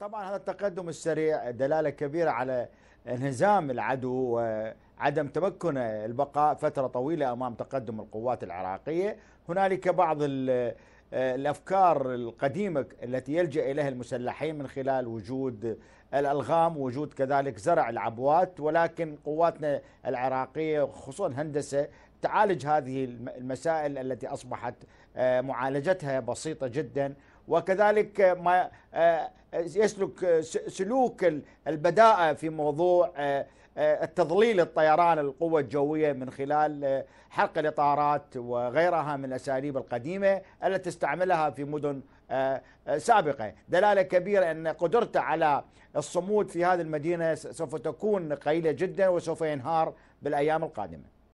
طبعا هذا التقدم السريع دلاله كبيره على انهزام العدو وعدم تمكن البقاء فتره طويله امام تقدم القوات العراقيه، هنالك بعض الافكار القديمه التي يلجا اليها المسلحين من خلال وجود الالغام وجود كذلك زرع العبوات ولكن قواتنا العراقيه خصوصا هندسه تعالج هذه المسائل التي اصبحت آه، معالجتها بسيطه جدا وكذلك ما آه، آه، يسلك آه، سلوك البداءة في موضوع التضليل الطيران القوة الجوية من خلال حرق الإطارات وغيرها من الأساليب القديمة التي استعملها في مدن سابقة دلالة كبيرة أن قدرته على الصمود في هذه المدينة سوف تكون قليلة جدا وسوف ينهار بالأيام القادمة